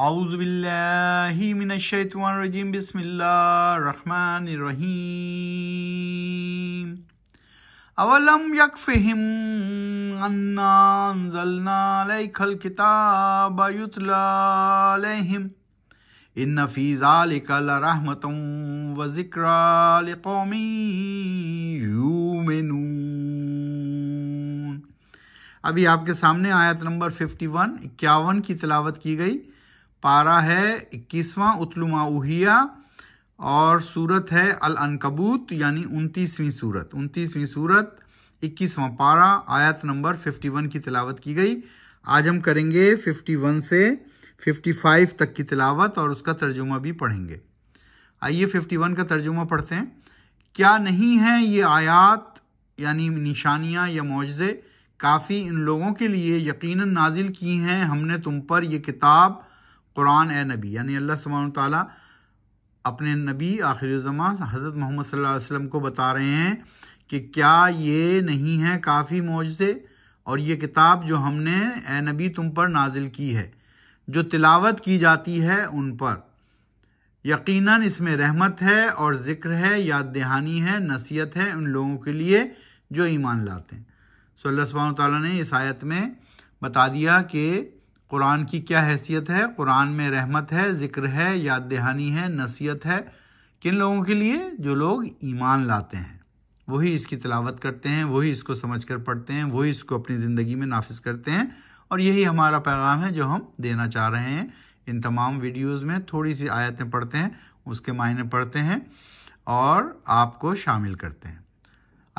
आउज़बिल्लिमिनशैतवानरजीम बसमीम अवलम यकफ़िम अन्नाजलनाखल किताब युतलाम इन फ़ीज़ालिकल रहमत व अभी आपके सामने आयत नंबर 51 इक्यावन की तलावत की गई पारा है इक्कीसवां उतलुमा उहिया और सूरत है अल अनकबूत यानी उनतीसवीं सूरत उनतीसवीं सूरत इक्कीसवां पारा आयत नंबर 51 की तिलावत की गई आज हम करेंगे 51 से 55 तक की तिलावत और उसका तर्जुमा भी पढ़ेंगे आइए 51 का तर्जुमा पढ़ते हैं क्या नहीं है ये आयात यानी निशानियाँ या मुआवजे काफ़ी इन लोगों के लिए यकीनन नाजिल की हैं हमने तुम पर यह किताब कुरान ए नबी यानी अल्लाह सुबहान ताली अपने नबी आखिर ज़मा हज़रत मोहम्मद सल्लल्लाहु अलैहि वसल्लम को बता रहे हैं कि क्या ये नहीं है काफ़ी मौजे और ये किताब जो हमने ए नबी तुम पर नाजिल की है जो तिलावत की जाती है उन पर यकीनन इसमें रहमत है और ज़िक्र है याद दहानी है नसीहत है उन लोगों के लिए जो ईमान लाते हैं सो अल्लाह सुबह ने इस आयत में बता दिया कि कुरान की क्या हैसियत है कुरान में रहमत है ज़िक्र है याद दहानी है नसीहत है किन लोगों के लिए जो लोग ईमान लाते हैं वही इसकी तलावत करते हैं वही इसको समझ कर पढ़ते हैं वही इसको अपनी ज़िंदगी में नाफिज करते हैं और यही हमारा पैगाम है जो हम देना चाह रहे हैं इन तमाम वीडियोज़ में थोड़ी सी आयतें पढ़ते हैं उसके मायने पढ़ते हैं और आपको शामिल करते हैं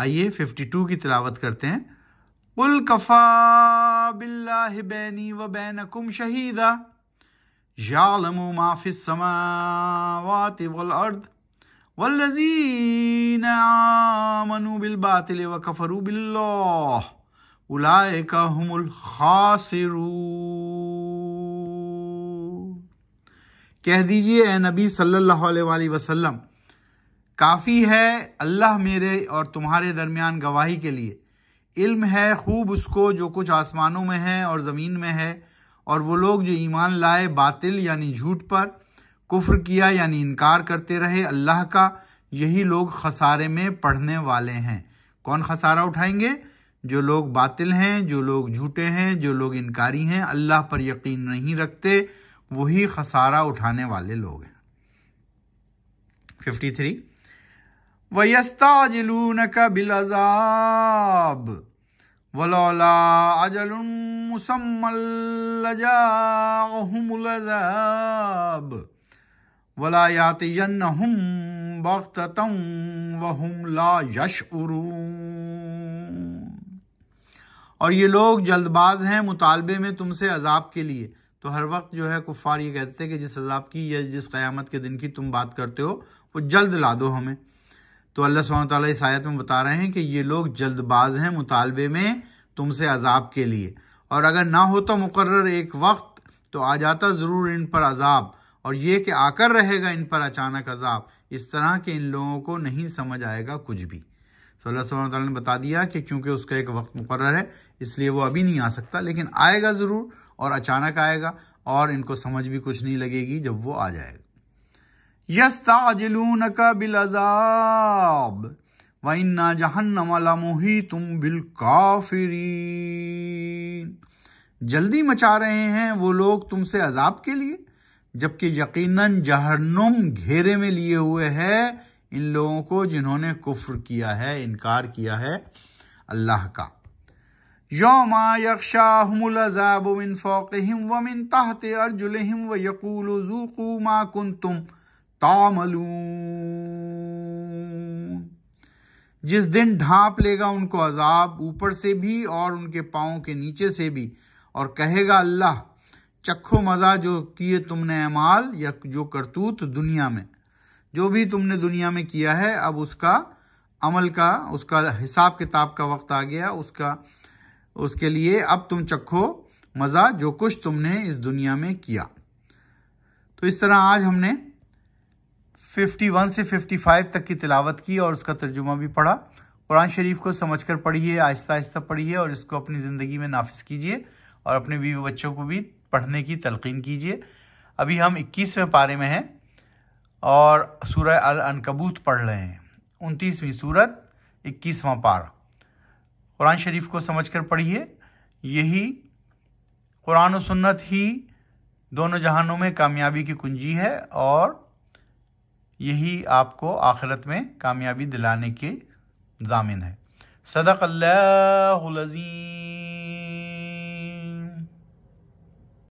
आइए 52 की तिलावत करते हैं उल कफ़ा बिल्लाह बैनी व बैनकुम शहीदा यालम माफिस समावात वल अर्द वल्लजीन आमनु बिल व कफरू बिल्लाह उलाइका हुमुल कह दीजिए ए नबी सल्लल्लाहु अलैहि वसल्लम काफ़ी है अल्लाह मेरे और तुम्हारे दरमियान गवाही के लिए इल्म है खूब उसको जो कुछ आसमानों में है और ज़मीन में है और वो लोग जो ईमान लाए बातिल यानी झूठ पर कुफ्र किया यानी इनकार करते रहे अल्लाह का यही लोग खसारे में पढ़ने वाले हैं कौन खसारा उठाएंगे जो लोग बातिल हैं जो लोग झूठे हैं जो लोग इनकारी हैं अल्लाह पर यकीन नहीं रखते वही खसारा उठाने वाले लोग हैं फिफ्टी थ्री वयस्ताजिलून का बिलजाब वलौला और ये लोग जल्दबाज हैं मुतालबे में तुमसे अजाब के लिए तो हर वक्त जो है कुफ़ार ये कहते थे कि जिस अजाब की या जिस क़्यामत के दिन की तुम बात करते हो वो जल्द ला दो हमें तो अल्लाह सुबह ताली इस आयत में बता रहे हैं कि ये लोग जल्दबाज हैं मुतालबे में तुमसे अजाब के लिए और अगर ना होता मुकर एक वक्त तो आ जाता ज़रूर इन पर अजाब और ये कि आकर रहेगा इन पर अचानक अजाब इस तरह के इन लोगों को नहीं समझ आएगा कुछ भी तो अल्लाह सुबह तला ने बता दिया कि क्योंकि उसका एक वक्त मुकर है इसलिए वो अभी नहीं आ सकता लेकिन आएगा ज़रूर और अचानक आएगा और इनको समझ भी कुछ नहीं लगेगी जब वो आ जाएगा यस्ताजलून का बिलजाब वन्ना जहन्नम मोही तुम जल्दी मचा रहे हैं वो लोग तुमसे अजाब के लिए जबकि यकीनन जहन्नुम घेरे में लिए हुए है इन लोगों को जिन्होंने कुफ्र किया है इनकार किया है अल्लाह का योमा यकशाहमुलजाब मिन फ़ौक़िम व मिन तहत अर्जुलहिम व यकूल ज़ूक़ू मा कुन तुम तामलून जिस दिन ढांप लेगा उनको अजाब ऊपर से भी और उनके पाओं के नीचे से भी और कहेगा अल्लाह चखो मज़ा जो किए तुमने अमाल या जो करतूत दुनिया में जो भी तुमने दुनिया में किया है अब उसका अमल का उसका हिसाब किताब का वक्त आ गया उसका उसके लिए अब तुम चखो मज़ा जो कुछ तुमने इस दुनिया में किया तो इस तरह आज हमने 51 से 55 तक की तिलावत की और उसका तर्जुमा भी पढ़ा कुरान शरीफ को समझ कर पढ़िए आहिस्ता आहिस्ता पढ़िए और इसको अपनी ज़िंदगी में नाफिस कीजिए और अपने बीवी बच्चों को भी पढ़ने की तलकिन कीजिए अभी हम इक्कीसवें पारे में हैं और सूरह अल अनकबूत पढ़ रहे हैं उनतीसवीं सूरत इक्कीसवां पार कुरान शरीफ को समझ कर पढ़िए यही कुरान सन्नत सुन्नत ही दोनों जहानों में कामयाबी की कुंजी है और यही आपको आखिरत में कामयाबी दिलाने के जामिन है सदक अल्लाजी